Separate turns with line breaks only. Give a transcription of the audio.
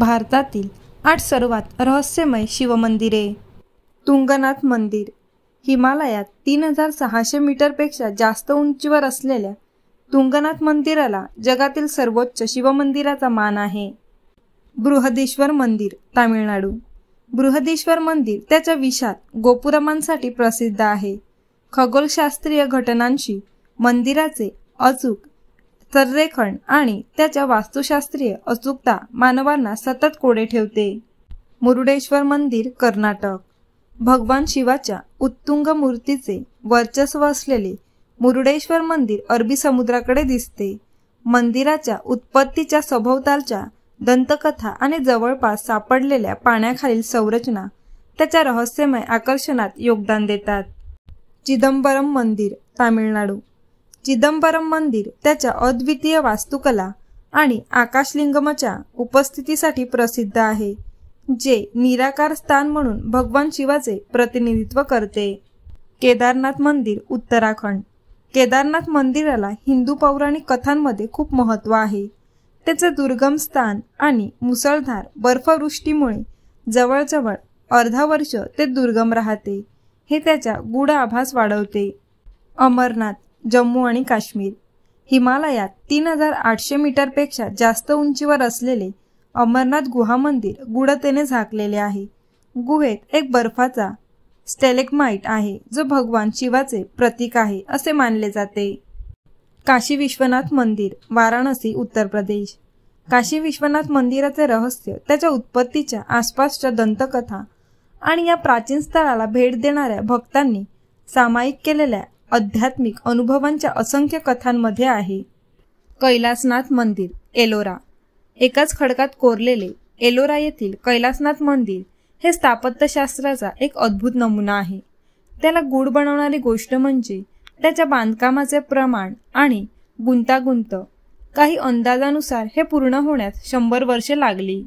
भारतातील आठ सर्वात रहस्यमय शिवमंदिरे तुंगनाथ मंदिर हिमालयात तीन हजार सहाशे मीटरपेक्षा जास्त उंचीवर असलेल्या तुंगनाथ मंदिराला जगातील सर्वोच्च शिवमंदिराचा मान आहे बृहदेश्वर मंदिर तामिळनाडू बृहदेश्वर मंदिर त्याच्या विशाल गोपुरमांसाठी प्रसिद्ध आहे खगोलशास्त्रीय घटनांशी मंदिराचे अचूक संरेखन आणि त्याच्या वास्तुशास्त्रीय अचूकता मानवांना सतत कोडे ठेवते मुरुडेश्वर मंदिर कर्नाटक भगवान शिवाच्या उत्तुंग मूर्तीचे वर्चस्व असलेले मुरुडेश्वर मंदिर अरबी समुद्राकडे दिसते मंदिराच्या उत्पत्तीच्या सभोवतालच्या दंतकथा आणि जवळपास सापडलेल्या पाण्याखालील संरचना त्याच्या रहस्यमय आकर्षणात योगदान देतात चिदंबरम मंदिर तामिळनाडू चिदंबरम मंदिर त्याच्या अद्वितीय वास्तुकला आणि आकाशलिंगमच्या उपस्थितीसाठी प्रसिद्ध आहे जे निराकार स्थान म्हणून भगवान शिवाचे प्रतिनिधित्व करते केदारनाथ मंदिर उत्तराखंड केदारनाथ मंदिराला हिंदू पौराणिक कथांमध्ये खूप महत्त्व आहे त्याचे दुर्गम स्थान आणि मुसळधार बर्फवृष्टीमुळे जवळजवळ अर्धा वर्ष ते दुर्गम राहते हे त्याच्या गूढ आभास वाढवते अमरनाथ जम्मू आणि काश्मीर हिमालयात तीन हजार आठशे मीटरपेक्षा जास्त उंचीवर असलेले अमरनाथ गुहा मंदिर गुडतेने झाकलेले आहे गुहेत एक बर्फाचा स्टेलेकमाइट आहे जो भगवान शिवाचे प्रतीक आहे असे मानले जाते काशी विश्वनाथ मंदिर वाराणसी उत्तर प्रदेश काशी विश्वनाथ मंदिराचे रहस्य त्याच्या उत्पत्तीच्या आसपासच्या दंतकथा आणि या प्राचीन स्थळाला भेट देणाऱ्या भक्तांनी सामायिक केलेल्या आध्यात्मिक अनुभवांच्या असंख्य कथांमध्ये आहे कैलासनाथ मंदिर एलोरा एकाच खडकात कोरलेले एलोरा येथील कैलासनाथ मंदिर हे स्थापत्यशास्त्राचा एक अद्भुत नमुना आहे त्याला गूढ बनवणारी गोष्ट म्हणजे त्याच्या बांधकामाचे प्रमाण आणि गुंतागुंत काही अंदाजानुसार हे पूर्ण होण्यास शंभर वर्षे लागली